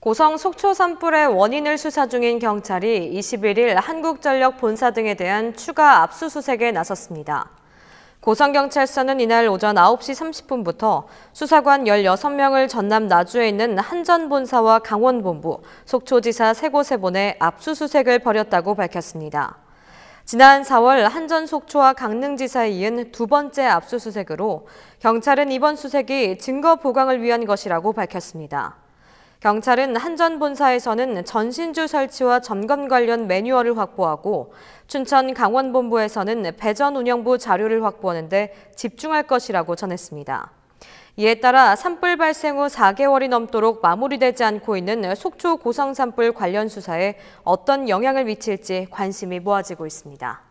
고성 속초 산불의 원인을 수사 중인 경찰이 21일 한국전력 본사 등에 대한 추가 압수수색에 나섰습니다. 고성경찰서는 이날 오전 9시 30분부터 수사관 16명을 전남 나주에 있는 한전본사와 강원본부, 속초지사 세 곳에 보내 압수수색을 벌였다고 밝혔습니다. 지난 4월 한전 속초와 강릉지사에 이은 두 번째 압수수색으로 경찰은 이번 수색이 증거 보강을 위한 것이라고 밝혔습니다. 경찰은 한전 본사에서는 전신주 설치와 점검 관련 매뉴얼을 확보하고 춘천 강원본부에서는 배전 운영부 자료를 확보하는데 집중할 것이라고 전했습니다. 이에 따라 산불 발생 후 4개월이 넘도록 마무리되지 않고 있는 속초 고성 산불 관련 수사에 어떤 영향을 미칠지 관심이 모아지고 있습니다.